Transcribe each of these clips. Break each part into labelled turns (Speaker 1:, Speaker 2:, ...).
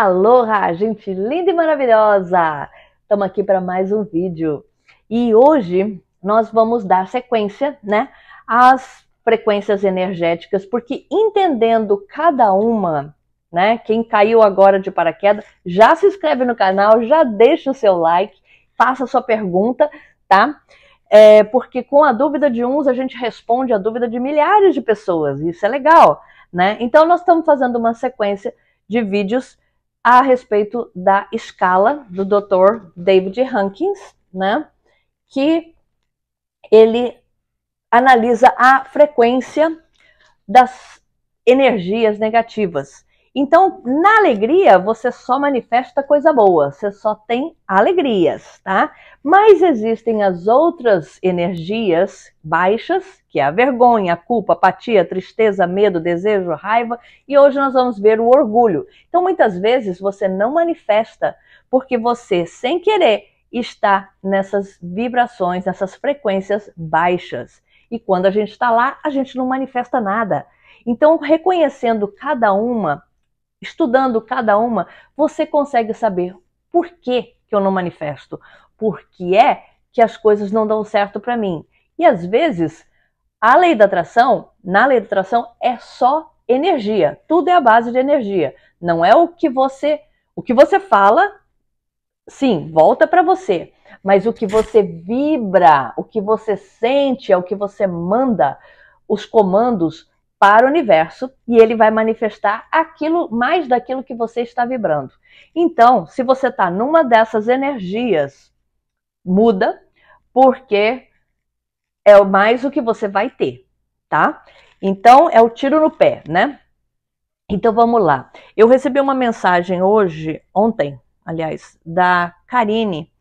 Speaker 1: Aloha, gente linda e maravilhosa! Estamos aqui para mais um vídeo. E hoje nós vamos dar sequência, né, às frequências energéticas, porque entendendo cada uma, né, quem caiu agora de paraquedas, já se inscreve no canal, já deixa o seu like, faça a sua pergunta, tá? É, porque com a dúvida de uns a gente responde a dúvida de milhares de pessoas, isso é legal, né? Então nós estamos fazendo uma sequência de vídeos a respeito da escala do Dr. David Hankins, né? Que ele analisa a frequência das energias negativas. Então, na alegria, você só manifesta coisa boa, você só tem alegrias, tá? Mas existem as outras energias baixas, que é a vergonha, a culpa, a apatia, a tristeza, medo, desejo, raiva, e hoje nós vamos ver o orgulho. Então, muitas vezes você não manifesta porque você, sem querer, está nessas vibrações, nessas frequências baixas. E quando a gente está lá, a gente não manifesta nada. Então, reconhecendo cada uma, Estudando cada uma, você consegue saber por que, que eu não manifesto, por que é que as coisas não dão certo para mim. E às vezes, a lei da atração, na lei da atração, é só energia. Tudo é a base de energia. Não é o que você. O que você fala, sim, volta para você. Mas o que você vibra, o que você sente, é o que você manda, os comandos para o universo e ele vai manifestar aquilo mais daquilo que você está vibrando. Então, se você está numa dessas energias, muda, porque é mais o que você vai ter, tá? Então, é o tiro no pé, né? Então, vamos lá. Eu recebi uma mensagem hoje, ontem, aliás, da Karine,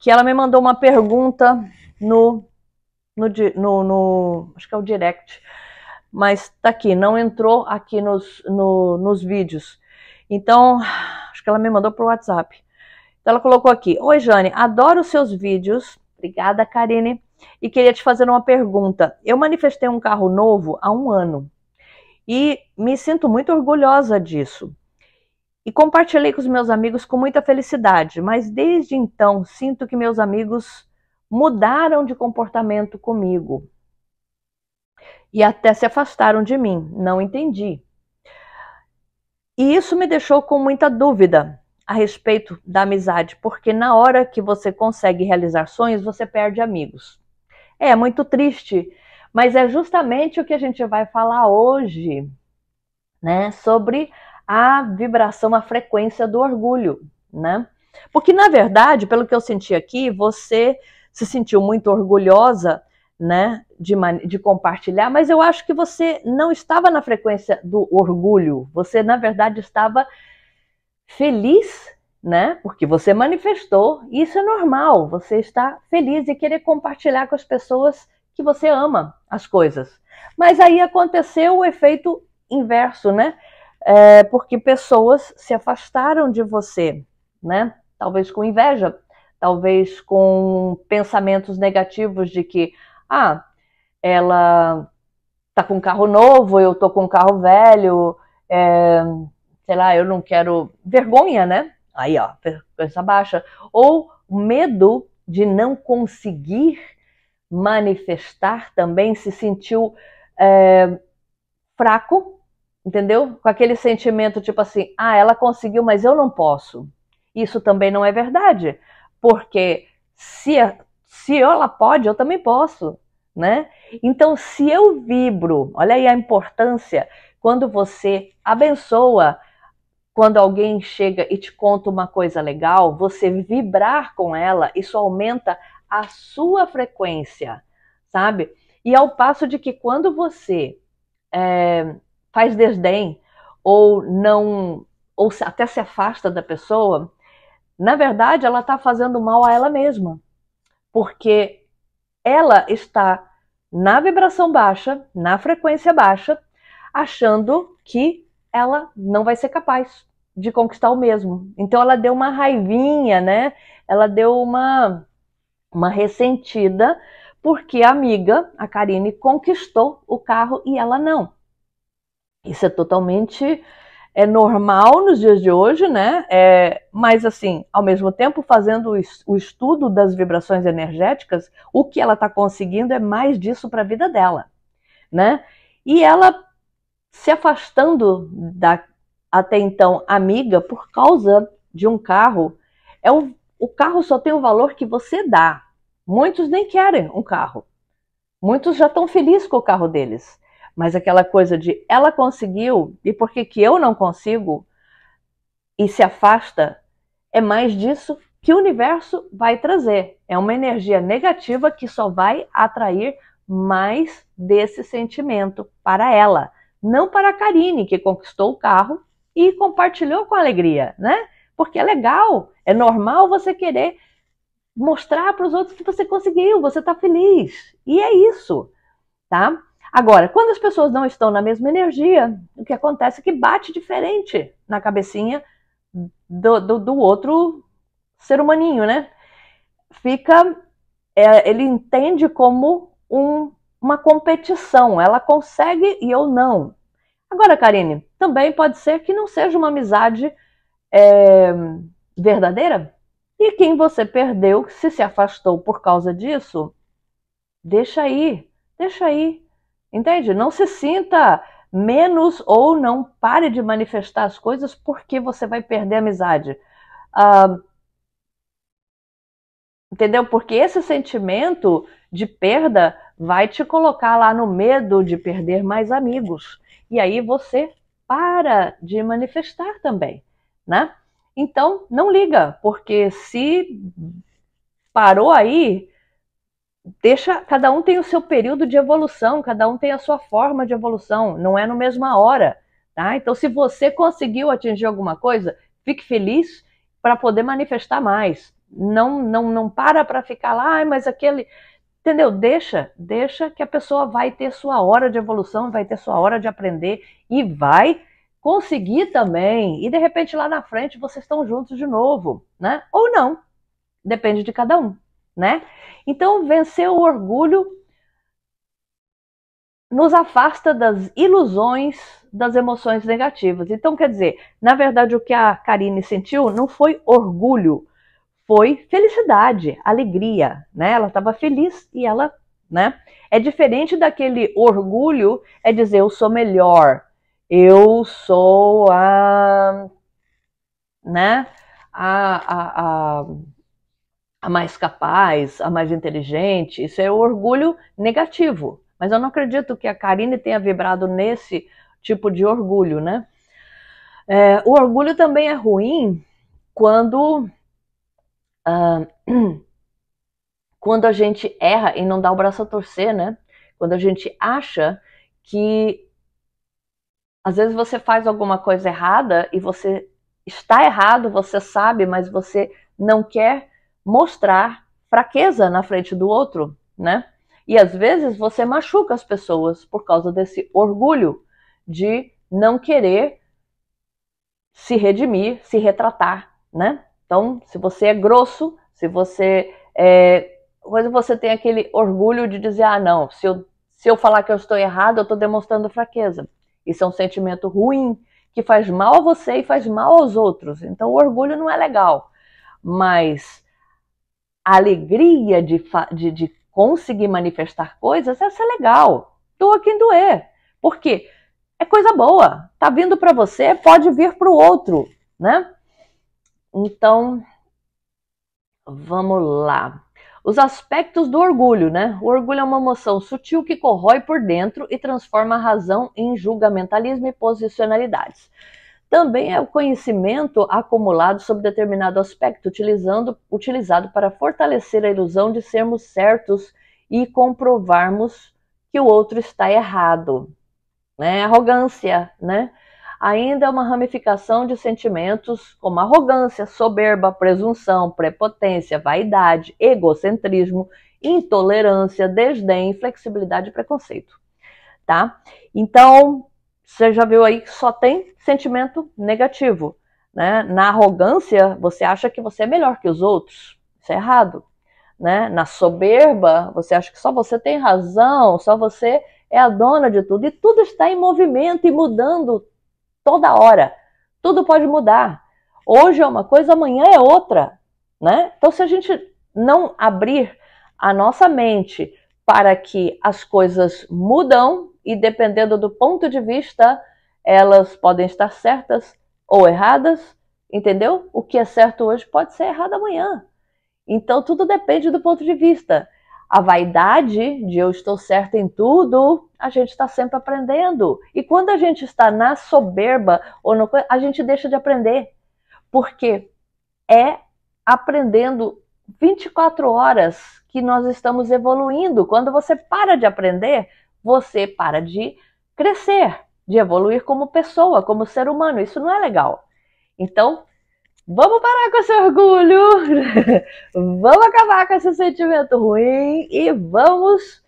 Speaker 1: que ela me mandou uma pergunta no, no, no, no acho que é o direct mas tá aqui, não entrou aqui nos, no, nos vídeos. Então, acho que ela me mandou pro WhatsApp. Então ela colocou aqui: Oi, Jane, adoro os seus vídeos. Obrigada, Karine. E queria te fazer uma pergunta. Eu manifestei um carro novo há um ano e me sinto muito orgulhosa disso. E compartilhei com os meus amigos com muita felicidade, mas desde então sinto que meus amigos mudaram de comportamento comigo e até se afastaram de mim. Não entendi. E isso me deixou com muita dúvida a respeito da amizade, porque na hora que você consegue realizar sonhos, você perde amigos. É muito triste, mas é justamente o que a gente vai falar hoje, né, sobre a vibração, a frequência do orgulho, né? Porque na verdade, pelo que eu senti aqui, você se sentiu muito orgulhosa né, de, de, compartilhar, mas eu acho que você não estava na frequência do orgulho, você na verdade estava feliz, né, porque você manifestou, e isso é normal, você está feliz e querer compartilhar com as pessoas que você ama as coisas. Mas aí aconteceu o efeito inverso, né, é, porque pessoas se afastaram de você, né, talvez com inveja, talvez com pensamentos negativos de que ah, ela tá com um carro novo, eu tô com um carro velho, é, sei lá, eu não quero. Vergonha, né? Aí, ó, vergonha baixa. Ou medo de não conseguir manifestar também, se sentiu é, fraco, entendeu? Com aquele sentimento tipo assim: ah, ela conseguiu, mas eu não posso. Isso também não é verdade, porque se se ela pode, eu também posso, né? Então, se eu vibro, olha aí a importância quando você abençoa, quando alguém chega e te conta uma coisa legal, você vibrar com ela, isso aumenta a sua frequência, sabe? E ao passo de que quando você é, faz desdém ou não ou até se afasta da pessoa, na verdade ela está fazendo mal a ela mesma porque ela está na vibração baixa, na frequência baixa, achando que ela não vai ser capaz de conquistar o mesmo. Então ela deu uma raivinha, né? Ela deu uma uma ressentida porque a amiga, a Karine, conquistou o carro e ela não. Isso é totalmente é normal nos dias de hoje, né? É, mas assim, ao mesmo tempo, fazendo o estudo das vibrações energéticas, o que ela está conseguindo é mais disso para a vida dela, né? E ela se afastando da até então amiga por causa de um carro, é o, o carro só tem o valor que você dá. Muitos nem querem um carro. Muitos já estão felizes com o carro deles. Mas aquela coisa de ela conseguiu e por que, que eu não consigo e se afasta, é mais disso que o universo vai trazer. É uma energia negativa que só vai atrair mais desse sentimento para ela, não para a Karine, que conquistou o carro e compartilhou com alegria, né? Porque é legal, é normal você querer mostrar para os outros que você conseguiu, você está feliz. E é isso, tá? Agora, quando as pessoas não estão na mesma energia, o que acontece é que bate diferente na cabecinha do, do, do outro ser humaninho, né? Fica, é, ele entende como um, uma competição. Ela consegue e eu não. Agora, Karine, também pode ser que não seja uma amizade é, verdadeira. E quem você perdeu, se se afastou por causa disso, deixa aí, deixa aí. Entende? Não se sinta menos ou não pare de manifestar as coisas porque você vai perder a amizade. Ah, entendeu? Porque esse sentimento de perda vai te colocar lá no medo de perder mais amigos. E aí você para de manifestar também, né? Então, não liga, porque se parou aí, deixa. Cada um tem o seu período de evolução, cada um tem a sua forma de evolução, não é na mesma hora. Tá? Então, se você conseguiu atingir alguma coisa, fique feliz para poder manifestar mais. Não, não, não para para ficar lá, ah, mas aquele. Entendeu? Deixa, deixa que a pessoa vai ter sua hora de evolução, vai ter sua hora de aprender e vai conseguir também. E de repente lá na frente vocês estão juntos de novo, né? Ou não. Depende de cada um né? Então, vencer o orgulho nos afasta das ilusões das emoções negativas. Então, quer dizer, na verdade, o que a Karine sentiu não foi orgulho, foi felicidade, alegria, né? Ela estava feliz e ela, né? É diferente daquele orgulho, é dizer eu sou melhor, eu sou a, né? A, a, a a mais capaz, a mais inteligente. Isso é o orgulho negativo. Mas eu não acredito que a Karine tenha vibrado nesse tipo de orgulho, né? É, o orgulho também é ruim quando uh, quando a gente erra e não dá o braço a torcer, né? Quando a gente acha que às vezes você faz alguma coisa errada e você está errado, você sabe, mas você não quer mostrar fraqueza na frente do outro, né? E às vezes você machuca as pessoas por causa desse orgulho de não querer se redimir, se retratar, né? Então, se você é grosso, se você é, coisa você tem aquele orgulho de dizer, ah, não, se eu, se eu falar que eu estou errado, eu estou demonstrando fraqueza. Isso é um sentimento ruim que faz mal a você e faz mal aos outros. Então, o orgulho não é legal. Mas a alegria de, de, de conseguir manifestar coisas, essa é legal. Doa quem doer. Por quê? É coisa boa. Tá vindo para você, pode vir para o outro, né? Então, vamos lá. Os aspectos do orgulho, né? O orgulho é uma emoção sutil que corrói por dentro e transforma a razão em julgamentalismo e posicionalidades. Também é o conhecimento acumulado sobre determinado aspecto, utilizando, utilizado para fortalecer a ilusão de sermos certos e comprovarmos que o outro está errado. Né? Arrogância, né? Ainda é uma ramificação de sentimentos como arrogância, soberba, presunção, prepotência, vaidade, egocentrismo, intolerância, desdém, flexibilidade e preconceito, tá? Então, você já viu aí que só tem sentimento negativo. Né? Na arrogância, você acha que você é melhor que os outros. Isso é errado. Né? Na soberba, você acha que só você tem razão, só você é a dona de tudo. E tudo está em movimento e mudando toda hora. Tudo pode mudar. Hoje é uma coisa, amanhã é outra. Né? Então, se a gente não abrir a nossa mente para que as coisas mudam, e dependendo do ponto de vista, elas podem estar certas ou erradas, entendeu? O que é certo hoje pode ser errado amanhã. Então tudo depende do ponto de vista. A vaidade de eu estou certa em tudo, a gente está sempre aprendendo. E quando a gente está na soberba ou no, a gente deixa de aprender, porque é aprendendo 24 horas que nós estamos evoluindo. Quando você para de aprender, você para de crescer, de evoluir como pessoa, como ser humano. Isso não é legal. Então, vamos parar com esse orgulho, vamos acabar com esse sentimento ruim e vamos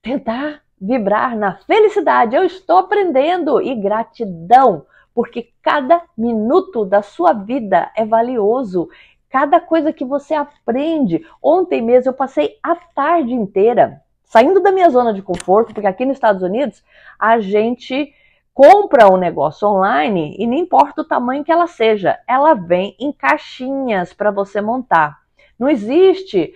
Speaker 1: tentar vibrar na felicidade. Eu estou aprendendo e gratidão, porque cada minuto da sua vida é valioso. Cada coisa que você aprende. Ontem mesmo eu passei a tarde inteira saindo da minha zona de conforto, porque aqui nos Estados Unidos a gente compra um negócio online e não importa o tamanho que ela seja, ela vem em caixinhas para você montar. Não existe,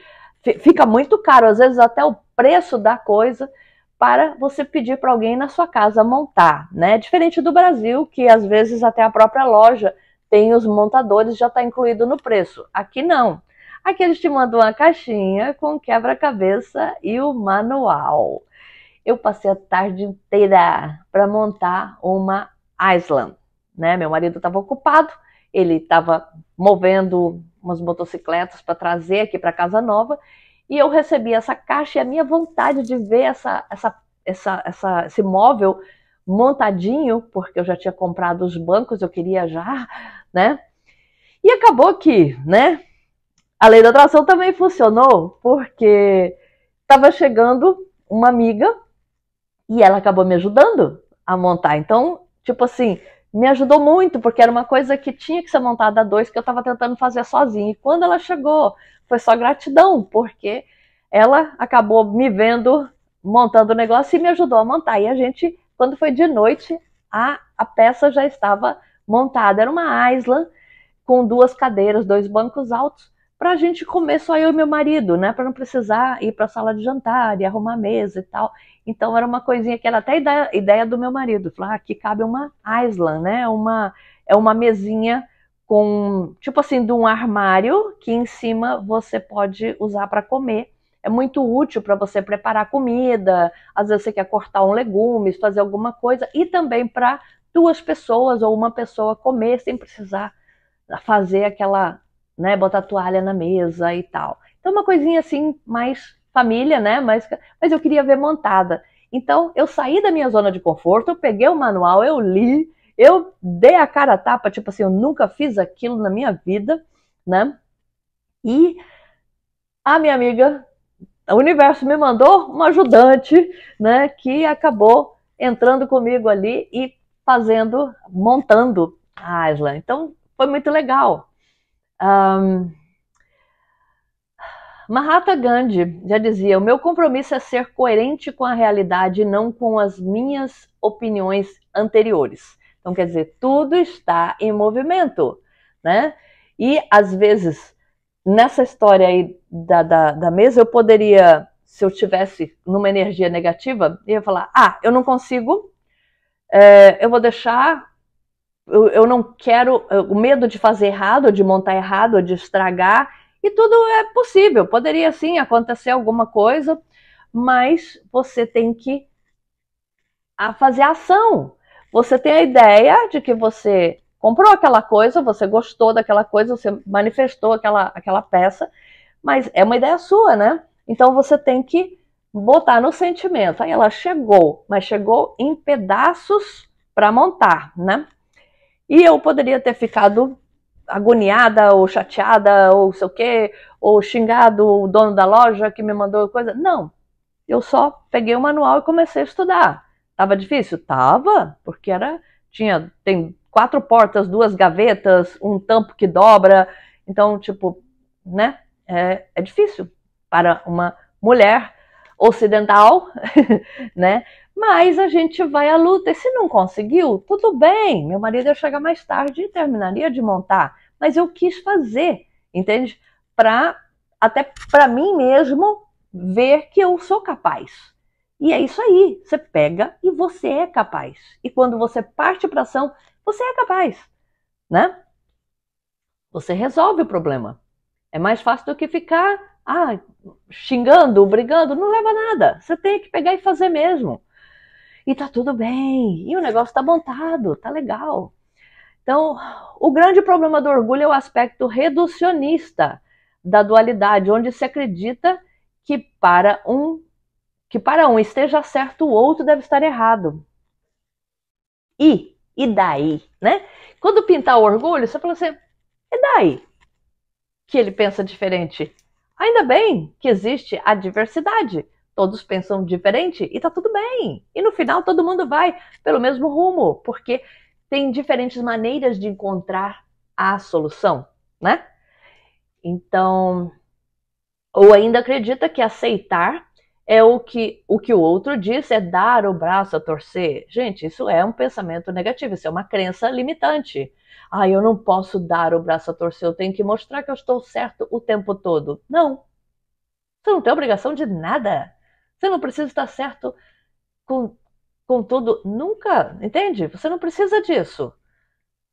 Speaker 1: fica muito caro, às vezes até o preço da coisa para você pedir para alguém na sua casa montar, né? Diferente do Brasil, que às vezes até a própria loja tem os montadores já está incluído no preço. Aqui não. Aqui eles te mandam uma caixinha com quebra-cabeça e o manual. Eu passei a tarde inteira para montar uma Island, né? Meu marido estava ocupado, ele estava movendo umas motocicletas para trazer aqui para casa nova e eu recebi essa caixa e a minha vontade de ver essa, essa, essa, essa, esse móvel montadinho, porque eu já tinha comprado os bancos, eu queria já, né? E acabou que, né? A lei da atração também funcionou porque estava chegando uma amiga e ela acabou me ajudando a montar. Então, tipo assim, me ajudou muito, porque era uma coisa que tinha que ser montada a dois, que eu estava tentando fazer sozinha. E quando ela chegou, foi só gratidão, porque ela acabou me vendo montando o negócio e me ajudou a montar. E a gente, quando foi de noite, a, a peça já estava montada. Era uma isla com duas cadeiras, dois bancos altos para a gente comer só eu e meu marido, né? Para não precisar ir para a sala de jantar e arrumar mesa e tal. Então era uma coisinha que era até ideia, ideia do meu marido, falar ah, aqui cabe uma island, né? Uma é uma mesinha com tipo assim de um armário que em cima você pode usar para comer. É muito útil para você preparar comida, às vezes você quer cortar um legume, fazer alguma coisa e também para duas pessoas ou uma pessoa comer sem precisar fazer aquela né? Botar toalha na mesa e tal. Então, uma coisinha assim, mais família, né? Mas, mas eu queria ver montada. Então, eu saí da minha zona de conforto, eu peguei o manual, eu li, eu dei a cara a tapa, tipo assim, eu nunca fiz aquilo na minha vida, né? E a minha amiga, o universo me mandou uma ajudante, né? Que acabou entrando comigo ali e fazendo, montando a isla Então, foi muito legal, um, Mahatma Gandhi já dizia: o meu compromisso é ser coerente com a realidade não com as minhas opiniões anteriores. Então, quer dizer, tudo está em movimento, né? E às vezes, nessa história aí da, da, da mesa, eu poderia, se eu tivesse numa energia negativa, eu ia falar: ah, eu não consigo, é, eu vou deixar eu, eu não quero, o medo de fazer errado, de montar errado, de estragar, e tudo é possível. Poderia sim acontecer alguma coisa, mas você tem que fazer ação. Você tem a ideia de que você comprou aquela coisa, você gostou daquela coisa, você manifestou aquela, aquela peça, mas é uma ideia sua, né? Então você tem que botar no sentimento. Aí ela chegou, mas chegou em pedaços para montar, né? E eu poderia ter ficado agoniada ou chateada ou sei o quê, ou xingado o dono da loja que me mandou coisa. Não. Eu só peguei o manual e comecei a estudar. Tava difícil? Tava, porque era tinha tem quatro portas, duas gavetas, um tampo que dobra. Então, tipo, né? É, é difícil para uma mulher ocidental, né? Mas a gente vai à luta. E se não conseguiu, tudo bem. Meu marido ia chegar mais tarde e terminaria de montar. Mas eu quis fazer, entende? Para até para mim mesmo ver que eu sou capaz. E é isso aí. Você pega e você é capaz. E quando você parte para ação, você é capaz, né? Você resolve o problema. É mais fácil do que ficar ah, xingando, brigando, não leva a nada. Você tem que pegar e fazer mesmo e tá tudo bem, e o negócio tá montado, tá legal. Então, o grande problema do orgulho é o aspecto reducionista da dualidade, onde se acredita que para um que para um esteja certo, o outro deve estar errado. E e daí, né? Quando pintar o orgulho, você fala assim: e daí? Que ele pensa diferente. Ainda bem que existe a diversidade todos pensam diferente e tá tudo bem. E no final todo mundo vai pelo mesmo rumo, porque tem diferentes maneiras de encontrar a solução, né? Então, ou ainda acredita que aceitar é o que o que o outro diz, é dar o braço a torcer. Gente, isso é um pensamento negativo, isso é uma crença limitante. Ah, eu não posso dar o braço a torcer, eu tenho que mostrar que eu estou certo o tempo todo. Não. Você não tem obrigação de nada. Você não precisa estar certo com, com tudo, nunca, entende? Você não precisa disso.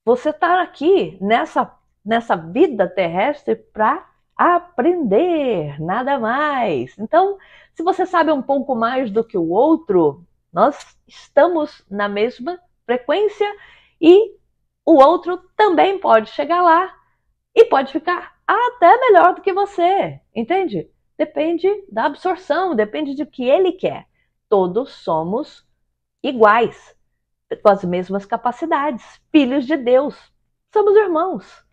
Speaker 1: Você está aqui nessa, nessa vida terrestre para aprender, nada mais. Então, se você sabe um pouco mais do que o outro, nós estamos na mesma frequência e o outro também pode chegar lá e pode ficar até melhor do que você, entende? Depende da absorção, depende do que ele quer. Todos somos iguais, com as mesmas capacidades, filhos de Deus, somos irmãos.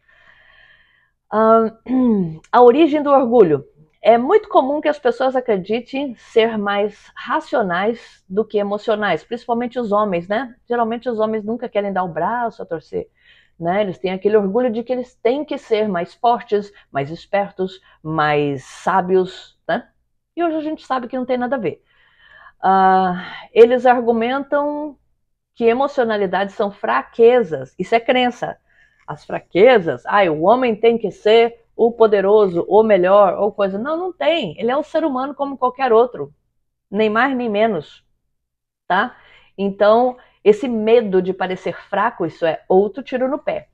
Speaker 1: a origem do orgulho. É muito comum que as pessoas acreditem ser mais racionais do que emocionais, principalmente os homens, né? Geralmente os homens nunca querem dar o braço a torcer. Né? Eles têm aquele orgulho de que eles têm que ser mais fortes, mais espertos, mais sábios, né? E hoje a gente sabe que não tem nada a ver. Uh, eles argumentam que emocionalidades são fraquezas. Isso é crença. As fraquezas, ah, o homem tem que ser o poderoso, o melhor, ou coisa. Não, não tem. Ele é um ser humano como qualquer outro, nem mais nem menos, tá? Então esse medo de parecer fraco, isso é outro tiro no pé.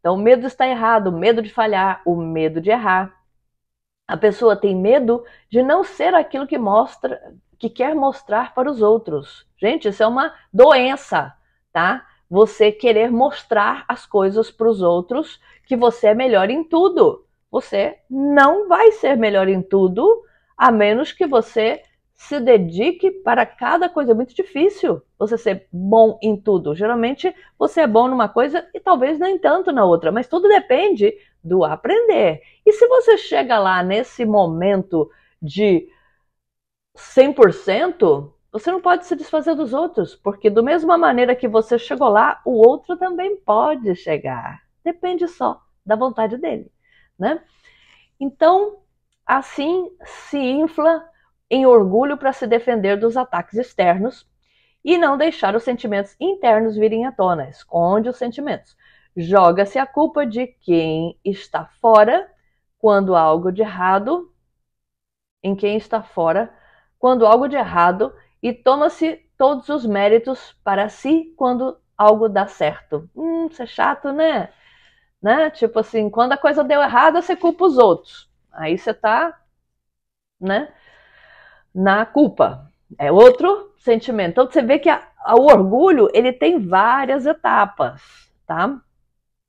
Speaker 1: Então, o medo está errado, o medo de falhar, o medo de errar. A pessoa tem medo de não ser aquilo que mostra, que quer mostrar para os outros. Gente, isso é uma doença, tá? Você querer mostrar as coisas para os outros que você é melhor em tudo. Você não vai ser melhor em tudo, a menos que você se dedique para cada coisa. É muito difícil você ser bom em tudo. Geralmente você é bom numa coisa e talvez nem tanto na outra, mas tudo depende do aprender. E se você chega lá nesse momento de 100%, você não pode se desfazer dos outros, porque do mesma maneira que você chegou lá, o outro também pode chegar. Depende só da vontade dele, né? Então, assim se infla em orgulho para se defender dos ataques externos e não deixar os sentimentos internos virem à tona. Esconde os sentimentos. Joga-se a culpa de quem está fora quando algo de errado em quem está fora quando algo de errado e toma-se todos os méritos para si quando algo dá certo. Hum, isso é chato, né? né? Tipo assim, quando a coisa deu errado, você culpa os outros. Aí você tá, né? na culpa. É outro sentimento. Então você vê que a, a, o orgulho ele tem várias etapas, tá?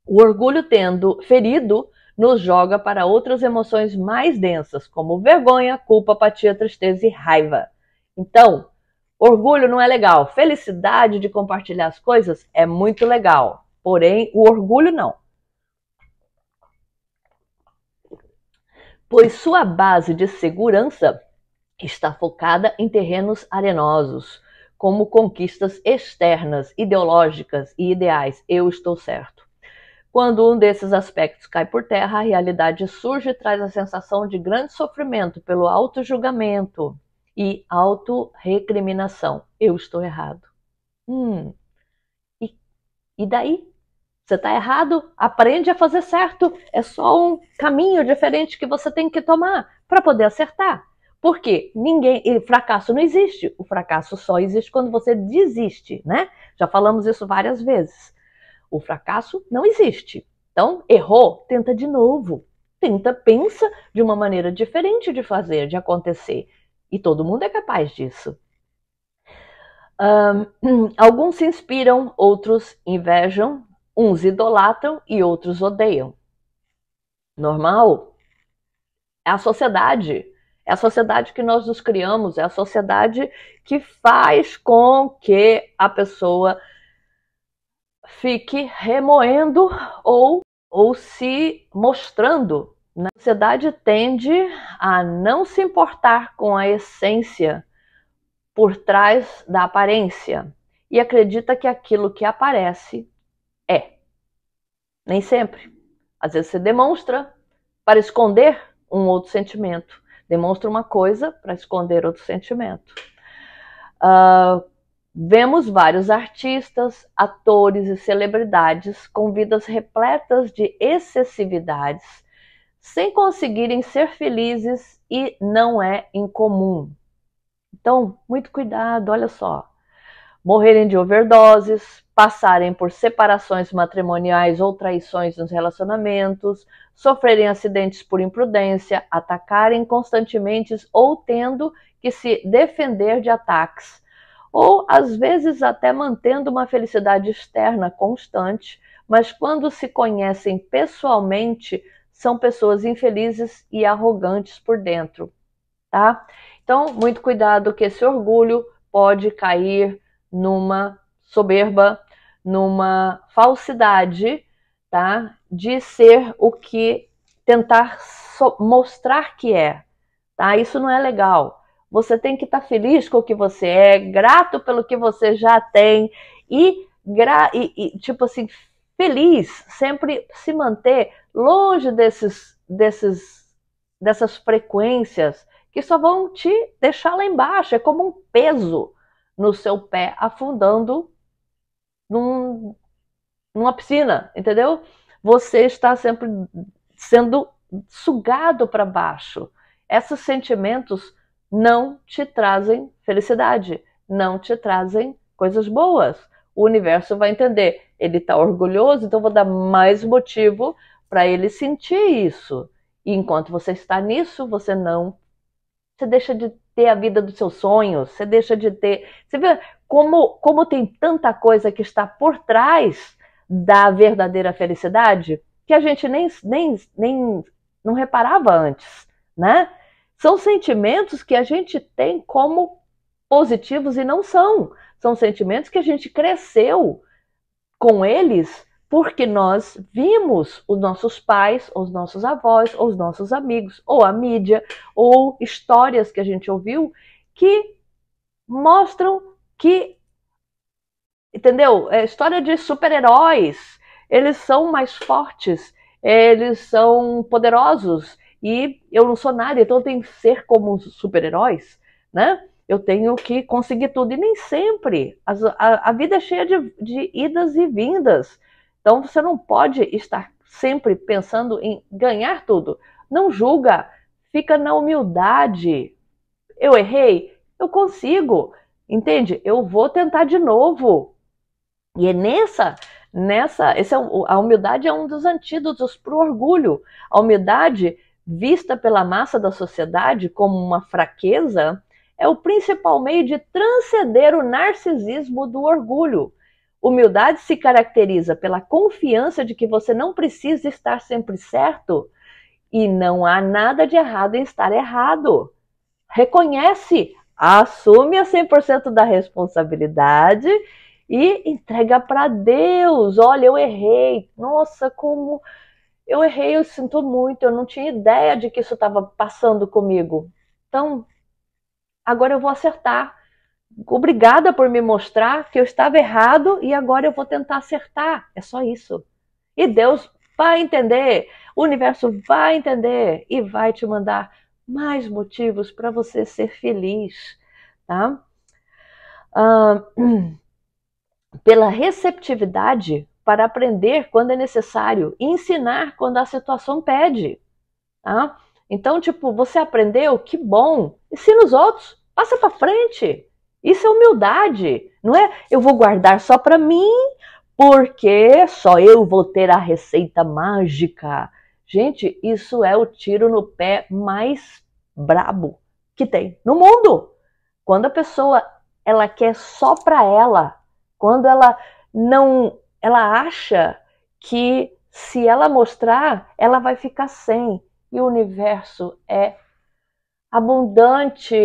Speaker 1: O orgulho tendo ferido nos joga para outras emoções mais densas, como vergonha, culpa, apatia, tristeza e raiva. Então, orgulho não é legal. Felicidade de compartilhar as coisas é muito legal. Porém, o orgulho não. Pois sua base de segurança está focada em terrenos arenosos, como conquistas externas, ideológicas e ideais. Eu estou certo. Quando um desses aspectos cai por terra, a realidade surge e traz a sensação de grande sofrimento pelo auto-julgamento e auto-recriminação. Eu estou errado. Hum. E, e daí? Você está errado? Aprende a fazer certo. É só um caminho diferente que você tem que tomar para poder acertar. Porque ninguém, fracasso não existe. O fracasso só existe quando você desiste, né? Já falamos isso várias vezes. O fracasso não existe. Então, errou, tenta de novo. Tenta, pensa de uma maneira diferente de fazer, de acontecer. E todo mundo é capaz disso. Um, alguns se inspiram, outros invejam, uns idolatram e outros odeiam. Normal. A sociedade é a sociedade que nós nos criamos, é a sociedade que faz com que a pessoa fique remoendo ou, ou se mostrando. Né? A sociedade tende a não se importar com a essência por trás da aparência e acredita que aquilo que aparece é. Nem sempre. Às vezes você demonstra para esconder um outro sentimento demonstra uma coisa para esconder outro sentimento. Uh, vemos vários artistas, atores e celebridades com vidas repletas de excessividades, sem conseguirem ser felizes e não é incomum. Então, muito cuidado, olha só morrerem de overdoses, passarem por separações matrimoniais ou traições nos relacionamentos, sofrerem acidentes por imprudência, atacarem constantemente ou tendo que se defender de ataques, ou às vezes até mantendo uma felicidade externa constante, mas quando se conhecem pessoalmente, são pessoas infelizes e arrogantes por dentro, tá? Então, muito cuidado que esse orgulho pode cair numa soberba, numa falsidade, tá? De ser o que tentar so mostrar que é, tá? Isso não é legal. Você tem que estar tá feliz com o que você é, grato pelo que você já tem e, e, e tipo assim, feliz, sempre se manter longe desses, desses, dessas frequências que só vão te deixar lá embaixo. É como um peso no seu pé, afundando num, numa piscina, entendeu? Você está sempre sendo sugado para baixo. Esses sentimentos não te trazem felicidade, não te trazem coisas boas. O universo vai entender. Ele está orgulhoso, então vou dar mais motivo para ele sentir isso. E enquanto você está nisso, você não você deixa de ter a vida dos seus sonhos, você deixa de ter. Você vê como, como tem tanta coisa que está por trás da verdadeira felicidade que a gente nem, nem, nem não reparava antes, né? São sentimentos que a gente tem como positivos e não são. São sentimentos que a gente cresceu com eles porque nós vimos os nossos pais, os nossos avós, os nossos amigos, ou a mídia, ou histórias que a gente ouviu que mostram que, entendeu? É história de super-heróis, eles são mais fortes, eles são poderosos, e eu não sou nada, então eu tenho que ser como super-heróis, né? Eu tenho que conseguir tudo, e nem sempre. A, a, a vida é cheia de, de idas e vindas então você não pode estar sempre pensando em ganhar tudo. Não julga, fica na humildade. Eu errei, eu consigo. Entende? Eu vou tentar de novo. E é nessa, nessa, esse é, a humildade é um dos antídotos para o orgulho. A humildade vista pela massa da sociedade como uma fraqueza é o principal meio de transcender o narcisismo do orgulho. Humildade se caracteriza pela confiança de que você não precisa estar sempre certo e não há nada de errado em estar errado. Reconhece, assume a 100% da responsabilidade e entrega para Deus. Olha, eu errei. Nossa, como eu errei, eu sinto muito, eu não tinha ideia de que isso estava passando comigo. Então, agora eu vou acertar obrigada por me mostrar que eu estava errado e agora eu vou tentar acertar. É só isso. E Deus vai entender, o universo vai entender e vai te mandar mais motivos para você ser feliz, tá? Ah, pela receptividade para aprender quando é necessário, ensinar quando a situação pede, tá? Então, tipo, você aprendeu, que bom. Ensina os outros, passa para frente. Isso é humildade, não é? Eu vou guardar só para mim, porque só eu vou ter a receita mágica. Gente, isso é o tiro no pé mais brabo que tem no mundo. Quando a pessoa ela quer só para ela, quando ela não, ela acha que se ela mostrar, ela vai ficar sem. E o universo é abundante,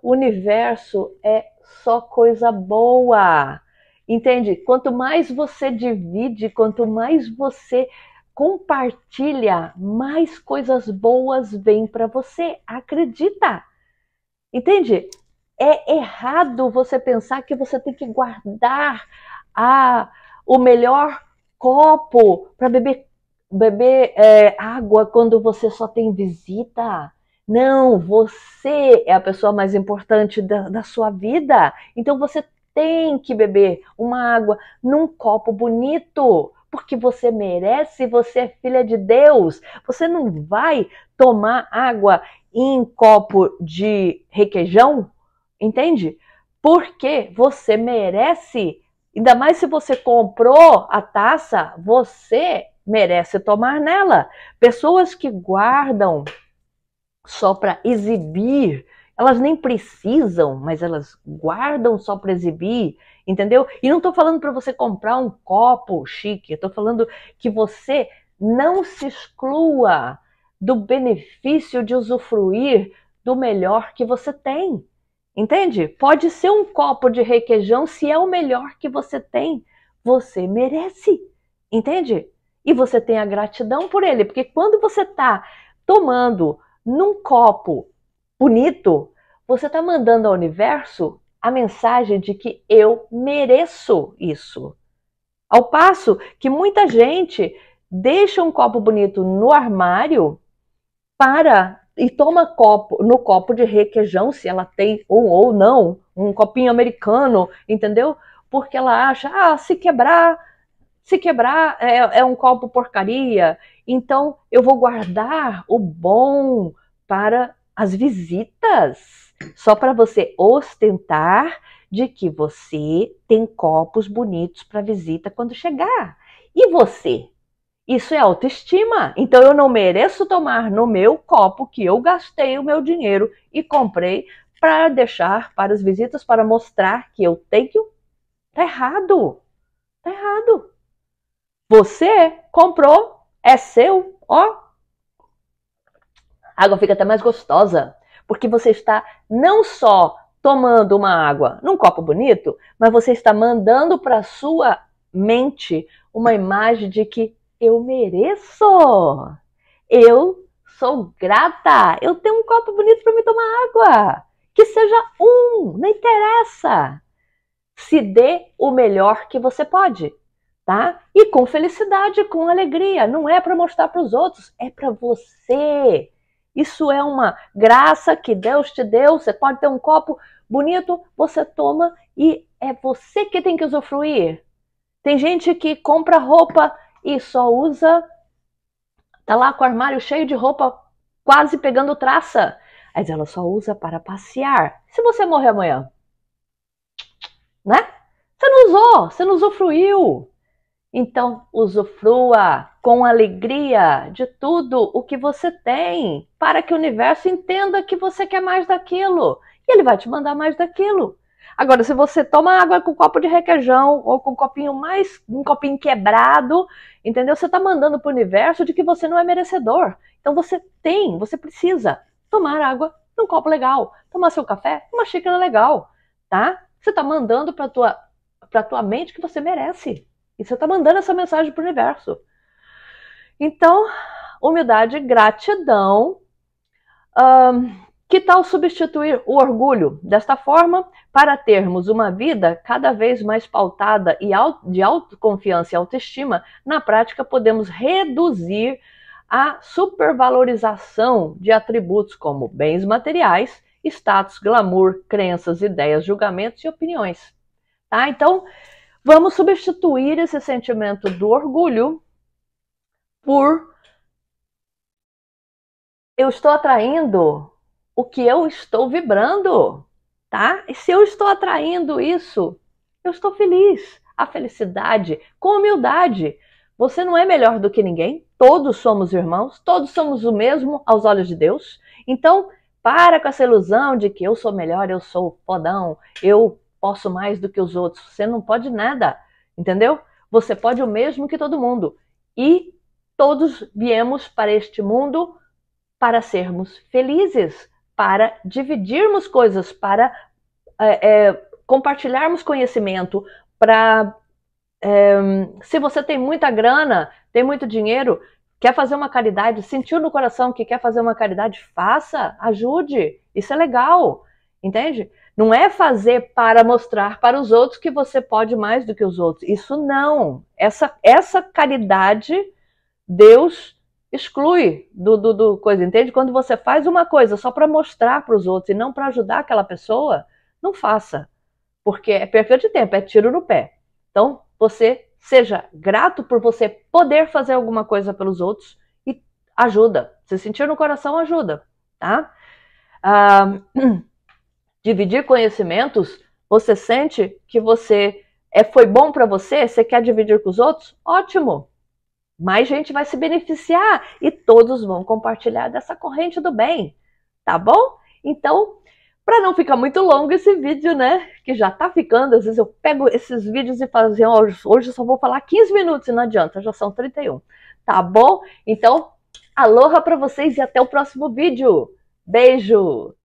Speaker 1: o universo é só coisa boa. Entende? Quanto mais você divide, quanto mais você compartilha, mais coisas boas vêm para você. Acredita. Entende? É errado você pensar que você tem que guardar a, o melhor copo para beber, beber é, água quando você só tem visita. Não, você é a pessoa mais importante da, da sua vida. Então você tem que beber uma água num copo bonito, porque você merece, você é filha de Deus. Você não vai tomar água em copo de requeijão, entende? Porque você merece. Ainda mais se você comprou a taça, você merece tomar nela. Pessoas que guardam só para exibir. Elas nem precisam, mas elas guardam só para exibir, entendeu? E não estou falando para você comprar um copo chique, estou falando que você não se exclua do benefício de usufruir do melhor que você tem. Entende? Pode ser um copo de requeijão se é o melhor que você tem. Você merece. Entende? E você tem a gratidão por ele, porque quando você está tomando num copo bonito, você está mandando ao universo a mensagem de que eu mereço isso. Ao passo que muita gente deixa um copo bonito no armário para e toma copo no copo de requeijão se ela tem ou, ou não um copinho americano, entendeu? Porque ela acha, ah, se quebrar se quebrar é, é um copo porcaria, então eu vou guardar o bom para as visitas, só para você ostentar de que você tem copos bonitos para visita quando chegar. E você? Isso é autoestima. Então eu não mereço tomar no meu copo que eu gastei o meu dinheiro e comprei para deixar para as visitas para mostrar que eu tenho. Tá errado. Tá errado. Você comprou, é seu, ó. A água fica até mais gostosa, porque você está não só tomando uma água num copo bonito, mas você está mandando para sua mente uma imagem de que eu mereço. Eu sou grata. Eu tenho um copo bonito para me tomar água. Que seja um, não interessa. Se dê o melhor que você pode tá? E com felicidade, com alegria. Não é para mostrar para os outros, é para você. Isso é uma graça que Deus te deu. Você pode ter um copo bonito, você toma e é você que tem que usufruir. Tem gente que compra roupa e só usa, tá lá com o armário cheio de roupa, quase pegando traça. Mas ela só usa para passear. Se você morrer amanhã, né? Você não usou, você não usufruiu. Então, usufrua com alegria de tudo o que você tem, para que o universo entenda que você quer mais daquilo e ele vai te mandar mais daquilo. Agora, se você toma água com um copo de requeijão ou com um copinho mais, um copinho quebrado, entendeu? Você está mandando para o universo de que você não é merecedor. Então você tem, você precisa tomar água num copo legal, tomar seu café numa xícara legal, tá? Você está mandando para tua para tua mente que você merece. E você está mandando essa mensagem para o universo. Então, humildade, gratidão. Um, que tal substituir o orgulho desta forma para termos uma vida cada vez mais pautada e de autoconfiança e autoestima? Na prática, podemos reduzir a supervalorização de atributos como bens materiais, status, glamour, crenças, ideias, julgamentos e opiniões. Tá? Então, Vamos substituir esse sentimento do orgulho por eu estou atraindo o que eu estou vibrando, tá? E se eu estou atraindo isso, eu estou feliz. A felicidade com humildade. Você não é melhor do que ninguém, todos somos irmãos, todos somos o mesmo aos olhos de Deus. Então, para com essa ilusão de que eu sou melhor, eu sou fodão, eu posso mais do que os outros. Você não pode nada, entendeu? Você pode o mesmo que todo mundo. E todos viemos para este mundo para sermos felizes, para dividirmos coisas, para é, é, compartilharmos conhecimento, para é, se você tem muita grana, tem muito dinheiro, quer fazer uma caridade, sentiu no coração que quer fazer uma caridade, faça, ajude, isso é legal. Entende? Não é fazer para mostrar para os outros que você pode mais do que os outros. Isso não. Essa, essa caridade, Deus exclui do, do, do coisa. Entende? Quando você faz uma coisa só para mostrar para os outros e não para ajudar aquela pessoa, não faça. Porque é perda de tempo, é tiro no pé. Então, você seja grato por você poder fazer alguma coisa pelos outros e ajuda. Se sentir no coração, ajuda, tá? Ah, dividir conhecimentos, você sente que você é, foi bom para você, você quer dividir com os outros? Ótimo! Mais gente vai se beneficiar e todos vão compartilhar dessa corrente do bem, tá bom? Então, para não ficar muito longo esse vídeo, né? Que já tá ficando, às vezes eu pego esses vídeos e falo assim, hoje eu só vou falar 15 minutos e não adianta, já são 31. Tá bom? Então, aloha para vocês e até o próximo vídeo. Beijo!